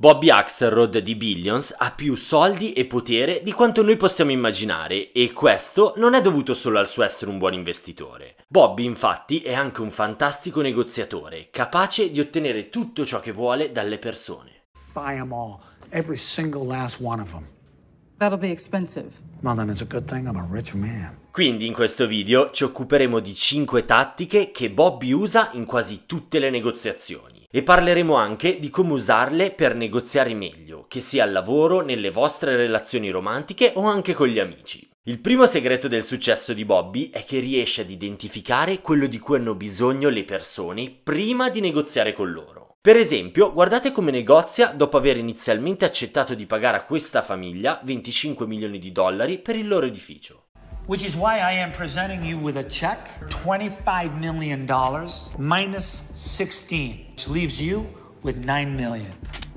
Bobby Axelrod di Billions ha più soldi e potere di quanto noi possiamo immaginare e questo non è dovuto solo al suo essere un buon investitore. Bobby infatti è anche un fantastico negoziatore, capace di ottenere tutto ciò che vuole dalle persone. Buy them all, every single last one of them. That'll be expensive. Well then it's a good thing I'm a rich man. Quindi in questo video ci occuperemo di 5 tattiche che Bobby usa in quasi tutte le negoziazioni e parleremo anche di come usarle per negoziare meglio, che sia al lavoro, nelle vostre relazioni romantiche o anche con gli amici. Il primo segreto del successo di Bobby è che riesce ad identificare quello di cui hanno bisogno le persone prima di negoziare con loro. Per esempio, guardate come negozia dopo aver inizialmente accettato di pagare a questa famiglia 25 milioni di dollari per il loro edificio which is why I am presenting you with a check, $25 million minus 16, which leaves you with 9 million.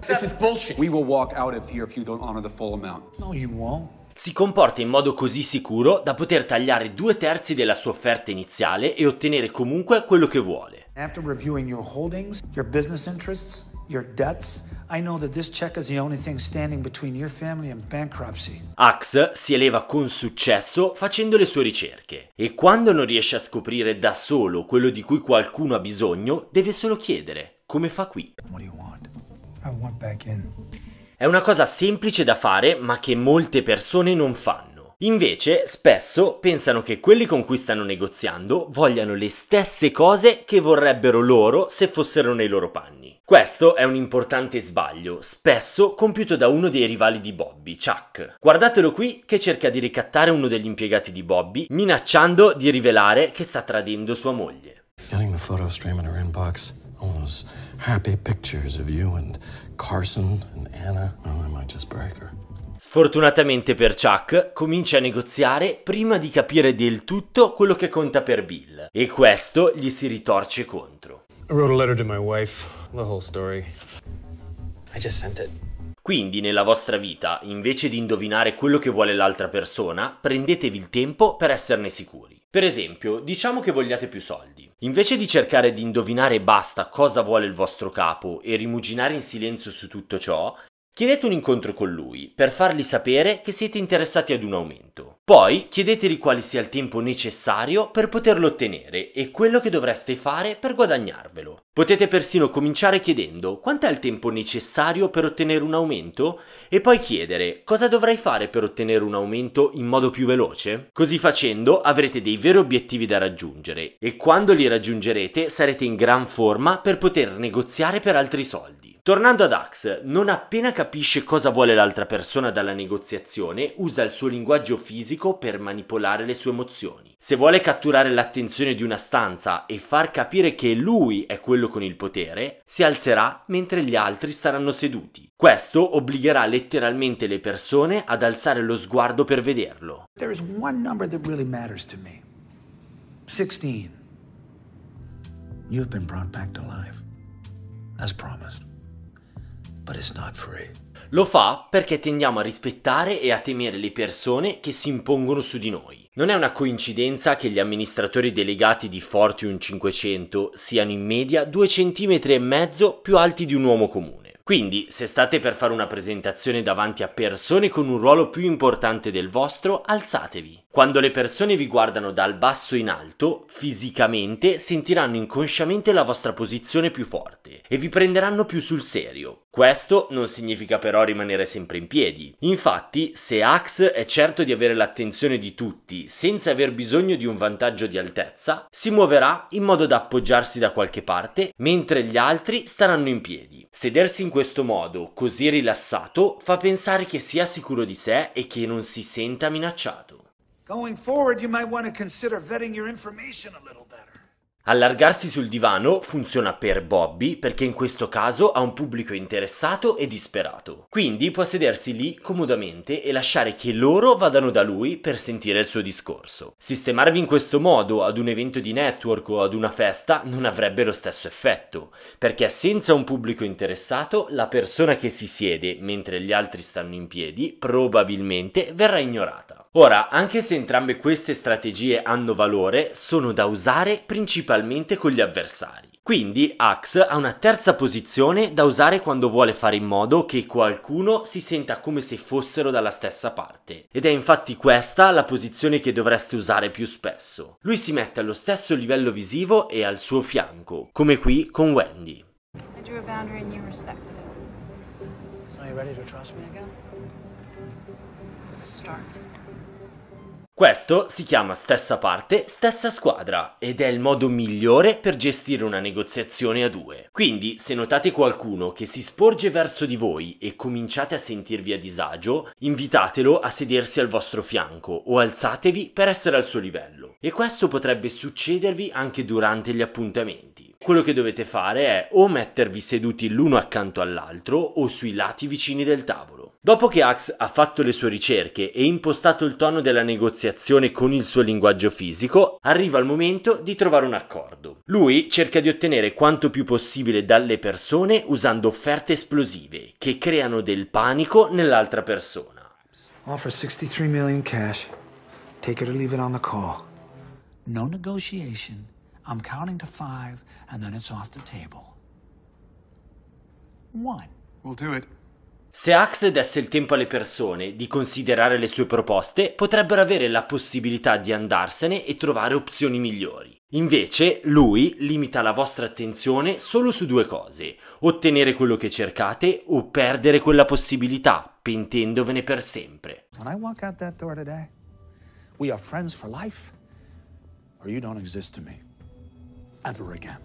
This is bullshit. We will walk out of here if you don't honor the full amount. No, you won't. Si comporta in modo così sicuro da poter tagliare due terzi della sua offerta iniziale e ottenere comunque quello che vuole. After reviewing your holdings, your business interests, your debts. I know that this check is the only thing standing between your family and bankruptcy. Ax si eleva con successo facendo le sue ricerche e quando non riesce a scoprire da solo quello di cui qualcuno ha bisogno, deve solo chiedere, come fa qui. What do you want? I want back in. È una cosa semplice da fare, ma che molte persone non fanno. Invece, spesso pensano che quelli con cui stanno negoziando vogliano le stesse cose che vorrebbero loro se fossero nei loro panni. Questo è un importante sbaglio, spesso compiuto da uno dei rivali di Bobby, Chuck. Guardatelo qui che cerca di ricattare uno degli impiegati di Bobby, minacciando di rivelare che sta tradendo sua moglie. Getting the photo stream in her inbox, all those happy pictures of you and Carson and Anna, oh, I might just break her. Sfortunatamente per Chuck, comincia a negoziare prima di capire del tutto quello che conta per Bill, e questo gli si ritorce contro. I wrote a letter to my wife, the whole story. I just sent it. Quindi nella vostra vita, invece di indovinare quello che vuole l'altra persona, prendetevi il tempo per esserne sicuri. Per esempio, diciamo che vogliate più soldi. Invece di cercare di indovinare e basta cosa vuole il vostro capo e rimuginare in silenzio su tutto ciò, Chiedete un incontro con lui per fargli sapere che siete interessati ad un aumento. Poi chiedeteli quale sia il tempo necessario per poterlo ottenere e quello che dovreste fare per guadagnarvelo. Potete persino cominciare chiedendo quanto è il tempo necessario per ottenere un aumento e poi chiedere cosa dovrei fare per ottenere un aumento in modo più veloce. Così facendo avrete dei veri obiettivi da raggiungere e quando li raggiungerete sarete in gran forma per poter negoziare per altri soldi. Tornando ad Ax, non appena capisce cosa vuole l'altra persona dalla negoziazione, usa il suo linguaggio fisico per manipolare le sue emozioni. Se vuole catturare l'attenzione di una stanza e far capire che lui è quello con il potere, si alzerà mentre gli altri staranno seduti. Questo obbligherà letteralmente le persone ad alzare lo sguardo per vederlo. There is one number that really matters to me. 16. You've been brought back to life as promised. But it's not free. Lo fa perché tendiamo a rispettare e a temere le persone che si impongono su di noi. Non è una coincidenza che gli amministratori delegati di Fortune 500 siano in media 2,5 cm più alti di un uomo comune. Quindi, se state per fare una presentazione davanti a persone con un ruolo più importante del vostro, alzatevi. Quando le persone vi guardano dal basso in alto, fisicamente sentiranno inconsciamente la vostra posizione più forte e vi prenderanno più sul serio. Questo non significa però rimanere sempre in piedi. Infatti, se Axe è certo di avere l'attenzione di tutti senza aver bisogno di un vantaggio di altezza, si muoverà in modo da appoggiarsi da qualche parte mentre gli altri staranno in piedi. Sedersi in questo modo, così rilassato, fa pensare che sia sicuro di sé e che non si senta minacciato. Going forward, you might want to consider vetting your information a little. Allargarsi sul divano funziona per Bobby perché in questo caso ha un pubblico interessato e disperato. Quindi può sedersi lì comodamente e lasciare che loro vadano da lui per sentire il suo discorso. Sistemarvi in questo modo ad un evento di network o ad una festa non avrebbe lo stesso effetto, perché senza un pubblico interessato la persona che si siede mentre gli altri stanno in piedi probabilmente verrà ignorata. Ora, anche se entrambe queste strategie hanno valore, sono da usare principalmente principalmente con gli avversari. Quindi Axe ha una terza posizione da usare quando vuole fare in modo che qualcuno si senta come se fossero dalla stessa parte. Ed è infatti questa la posizione che dovreste usare più spesso. Lui si mette allo stesso livello visivo e al suo fianco, come qui con Wendy. I drew a boundary and you respected it. So are you ready to trust me It's a start. Questo si chiama stessa parte, stessa squadra ed è il modo migliore per gestire una negoziazione a due. Quindi se notate qualcuno che si sporge verso di voi e cominciate a sentirvi a disagio, invitatelo a sedersi al vostro fianco o alzatevi per essere al suo livello. E questo potrebbe succedervi anche durante gli appuntamenti. Quello che dovete fare è o mettervi seduti l'uno accanto all'altro o sui lati vicini del tavolo. Dopo che Ax ha fatto le sue ricerche e impostato il tono della negoziazione con il suo linguaggio fisico, arriva il momento di trovare un accordo. Lui cerca di ottenere quanto più possibile dalle persone usando offerte esplosive che creano del panico nell'altra persona. Offer 63 million cash. Take it or leave it on the call. No negotiation. I'm counting to five, and then it's off the table. One. We'll do it. Se Axe desse il tempo alle persone di considerare le sue proposte, potrebbero avere la possibilità di andarsene e trovare opzioni migliori. Invece, lui limita la vostra attenzione solo su due cose, ottenere quello che cercate o perdere quella possibilità, pentendovene per sempre. Quando I walk quella porta oggi, siamo amici per la vita, o non you per me ever again.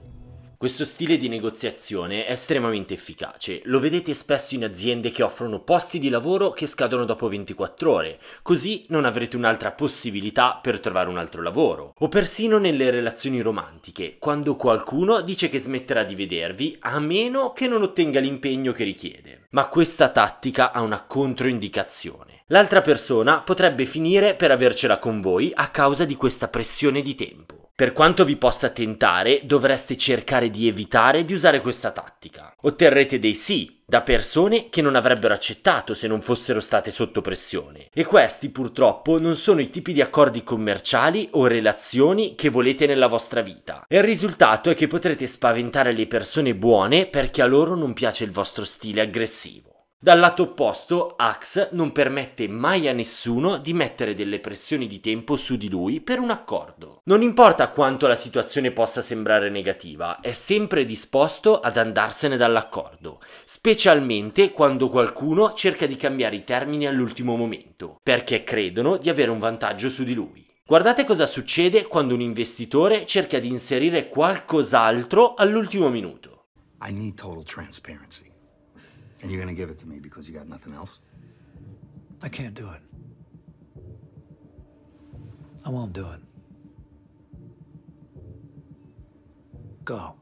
Questo stile di negoziazione è estremamente efficace, lo vedete spesso in aziende che offrono posti di lavoro che scadono dopo 24 ore, così non avrete un'altra possibilità per trovare un altro lavoro, o persino nelle relazioni romantiche, quando qualcuno dice che smetterà di vedervi a meno che non ottenga l'impegno che richiede. Ma questa tattica ha una controindicazione. L'altra persona potrebbe finire per avercela con voi a causa di questa pressione di tempo. Per quanto vi possa tentare, dovreste cercare di evitare di usare questa tattica. Otterrete dei sì da persone che non avrebbero accettato se non fossero state sotto pressione. E questi purtroppo non sono i tipi di accordi commerciali o relazioni che volete nella vostra vita. E il risultato è che potrete spaventare le persone buone perché a loro non piace il vostro stile aggressivo. Dal lato opposto, Ax non permette mai a nessuno di mettere delle pressioni di tempo su di lui per un accordo. Non importa quanto la situazione possa sembrare negativa, è sempre disposto ad andarsene dall'accordo, specialmente quando qualcuno cerca di cambiare i termini all'ultimo momento, perché credono di avere un vantaggio su di lui. Guardate cosa succede quando un investitore cerca di inserire qualcos'altro all'ultimo minuto. I need total transparency. And you're gonna give it to me because you got nothing else? I can't do it. I won't do it. Go.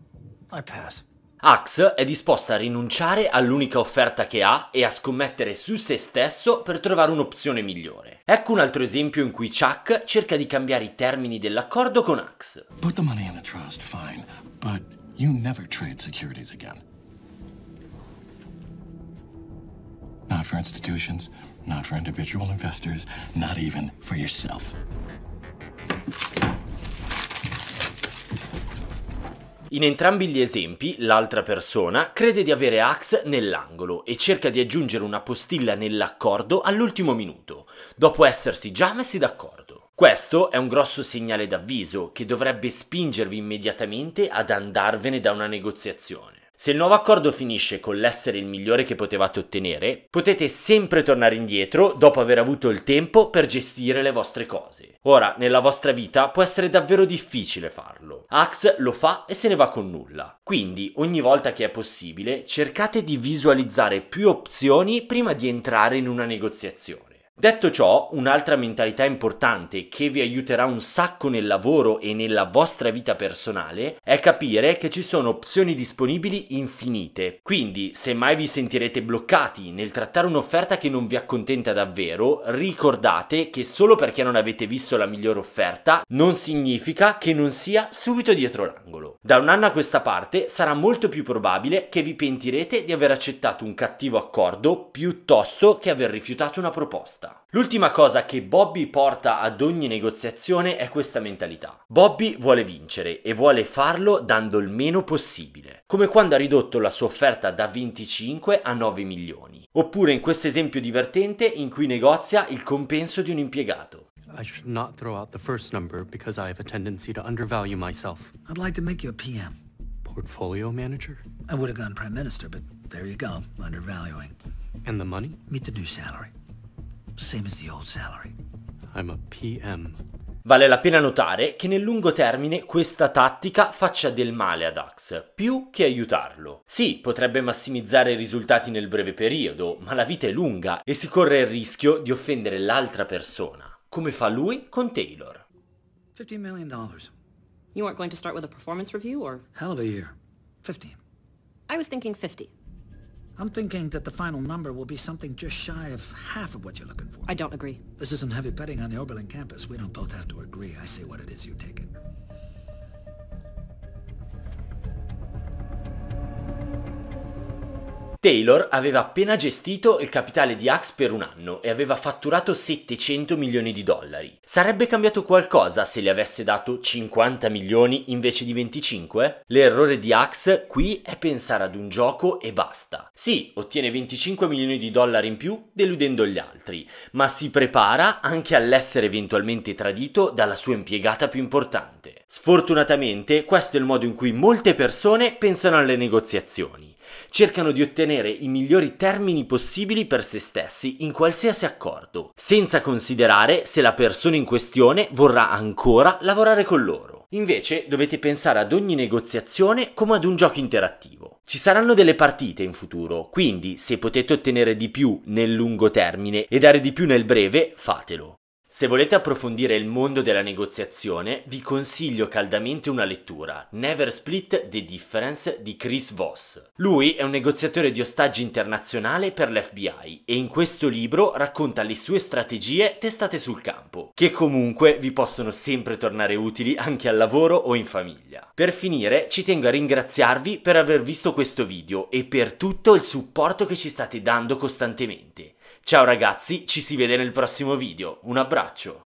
I pass. Axe è disposta a rinunciare all'unica offerta che ha e a scommettere su se stesso per trovare un'opzione migliore. Ecco un altro esempio in cui Chuck cerca di cambiare i termini dell'accordo con Ax. Put the money in a trust, fine, but you never trade securities again. Not for institutions, not for individual investors, not even for yourself. In entrambi gli esempi, l'altra persona crede di avere Axe nell'angolo e cerca di aggiungere una postilla nell'accordo all'ultimo minuto, dopo essersi già messi d'accordo. Questo è un grosso segnale d'avviso che dovrebbe spingervi immediatamente ad andarvene da una negoziazione. Se il nuovo accordo finisce con l'essere il migliore che potevate ottenere, potete sempre tornare indietro dopo aver avuto il tempo per gestire le vostre cose. Ora, nella vostra vita può essere davvero difficile farlo. Axe lo fa e se ne va con nulla. Quindi, ogni volta che è possibile, cercate di visualizzare più opzioni prima di entrare in una negoziazione. Detto ciò, un'altra mentalità importante che vi aiuterà un sacco nel lavoro e nella vostra vita personale è capire che ci sono opzioni disponibili infinite. Quindi, se mai vi sentirete bloccati nel trattare un'offerta che non vi accontenta davvero, ricordate che solo perché non avete visto la migliore offerta non significa che non sia subito dietro l'angolo. Da un anno a questa parte sarà molto più probabile che vi pentirete di aver accettato un cattivo accordo piuttosto che aver rifiutato una proposta basta. L'ultima cosa che Bobby porta ad ogni negoziazione è questa mentalità. Bobby vuole vincere e vuole farlo dando il meno possibile, come quando ha ridotto la sua offerta da 25 a 9 milioni, oppure in questo esempio divertente in cui negozia il compenso di un impiegato. I should not throw out the first number because I have a tendency to undervalue myself. I'd like to make you a PM. Portfolio manager? I would have gone prime minister, but there you go, undervaluing. And the money? Meet the new salary. Same as the old salary. I'm a PM. Vale la pena notare che nel lungo termine questa tattica faccia del male ad Ax, più che aiutarlo. Sì, potrebbe massimizzare i risultati nel breve periodo, ma la vita è lunga e si corre il rischio di offendere l'altra persona, come fa lui con Taylor. 15 million dollars. You weren't going to start with a performance review or? Hell of a year. 15. I was thinking 50. I'm thinking that the final number will be something just shy of half of what you're looking for. I don't agree. This isn't heavy betting on the Oberlin campus. We don't both have to agree. I say what it is, you take it. Taylor aveva appena gestito il capitale di Axe per un anno e aveva fatturato 700 milioni di dollari. Sarebbe cambiato qualcosa se le avesse dato 50 milioni invece di 25? L'errore di Axe qui è pensare ad un gioco e basta. Sì, ottiene 25 milioni di dollari in più deludendo gli altri, ma si prepara anche all'essere eventualmente tradito dalla sua impiegata più importante. Sfortunatamente questo è il modo in cui molte persone pensano alle negoziazioni. Cercano di ottenere i migliori termini possibili per se stessi in qualsiasi accordo, senza considerare se la persona in questione vorrà ancora lavorare con loro. Invece dovete pensare ad ogni negoziazione come ad un gioco interattivo. Ci saranno delle partite in futuro, quindi se potete ottenere di più nel lungo termine e dare di più nel breve, fatelo. Se volete approfondire il mondo della negoziazione, vi consiglio caldamente una lettura, Never Split the Difference di Chris Voss. Lui è un negoziatore di ostaggi internazionale per l'FBI e in questo libro racconta le sue strategie testate sul campo, che comunque vi possono sempre tornare utili anche al lavoro o in famiglia. Per finire, ci tengo a ringraziarvi per aver visto questo video e per tutto il supporto che ci state dando costantemente. Ciao ragazzi, ci si vede nel prossimo video. Un abbraccio!